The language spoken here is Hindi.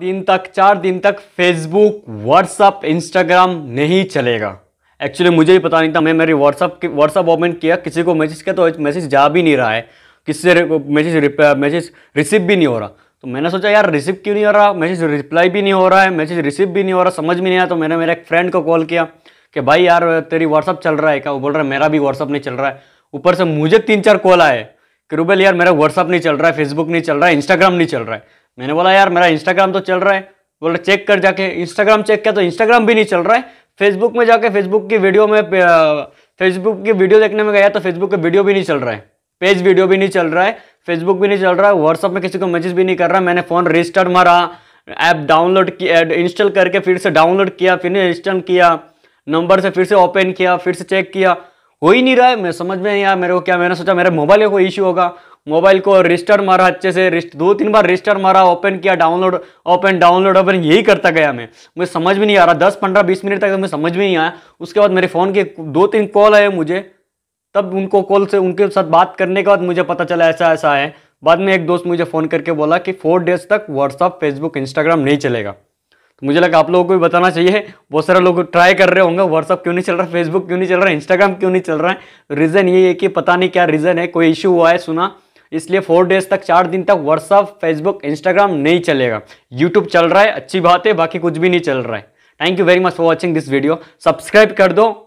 दिन तक चार दिन तक फेसबुक व्हाट्सअप इंस्टाग्राम नहीं चलेगा एक्चुअली मुझे भी पता नहीं था मैं मेरी व्हाट्सअप की व्हाट्सअप ओपन किया किसी को मैसेज किया तो मैसेज जा भी नहीं रहा है किसी से मैसेज मैसेज रिसीव भी नहीं हो रहा तो मैंने सोचा यार रिसीव क्यों नहीं हो रहा मैसेज रिप्लाई भी नहीं हो रहा है मैसेज रिसीव भी नहीं हो रहा समझ भी नहीं आया तो मैंने मेरे एक फ्रेंड को कॉल किया कि भाई यार तेरी व्हाट्सअप चल रहा है क्या वो बोल रहा है मेरा भी व्हाट्सअप नहीं चल रहा है ऊपर से मुझे तीन चार कॉल आए कि रूबेल यार मेरा व्हाट्सअप नहीं चल रहा है फेसबुक नहीं चल रहा है इंस्टाग्राम नहीं चल रहा है मैंने बोला यार मेरा इंस्टाग्राम तो चल रहा है बोला चेक कर जाके इंस्टाग्राम चेक किया तो इंस्टाग्राम भी नहीं चल रहा है फेसबुक में जाके फेसबुक की वीडियो में फेसबुक की वीडियो देखने में गया तो फेसबुक का वीडियो भी नहीं चल रहा है पेज वीडियो भी नहीं चल रहा है फेसबुक भी नहीं चल रहा है व्हाट्सअप में किसी को मैसेज भी नहीं कर रहा मैंने फ़ोन रजिस्टर मारा ऐप डाउनलोड किया इंस्टॉल करके फिर से डाउनलोड किया फिर इंस्टॉल किया नंबर से फिर से ओपन किया फिर से चेक किया हो ही नहीं रहा है मैं समझ में नहीं आया मेरे को क्या मैंने सोचा मेरे मोबाइल का कोई इशू होगा मोबाइल को रजिस्टर मारा अच्छे से रिस्ट दो तीन बार रजिस्टर मारा ओपन किया डाउनलोड ओपन डाउनलोड ओपन यही करता गया मैं मुझे समझ भी नहीं आ रहा दस पंद्रह बीस मिनट तक तो मुझे समझ में नहीं आया उसके बाद मेरे फ़ोन के दो तीन कॉल आए मुझे तब उनको कॉल से उनके साथ बात करने के बाद मुझे पता चला ऐसा ऐसा है बाद में एक दोस्त मुझे फ़ोन करके बोला कि फोर डेज तक व्हाट्सअप फेसबुक इंस्टाग्राम नहीं चलेगा तो मुझे लगा आप लोगों को भी बताना चाहिए बहुत सारे लोग ट्राई कर रहे होंगे व्हाट्सअप क्यों नहीं चल रहा फेसबुक क्यों नहीं चल रहा है इंस्टाग्राम क्यों नहीं चल रहा है रीज़न ये है कि पता नहीं क्या रीज़न है कोई इशू हुआ है सुना इसलिए फोर डेज तक चार दिन तक व्हाट्सअप फेसबुक इंस्टाग्राम नहीं चलेगा यूट्यूब चल रहा है अच्छी बात है बाकी कुछ भी नहीं चल रहा है thank you very much for watching this video subscribe कर दो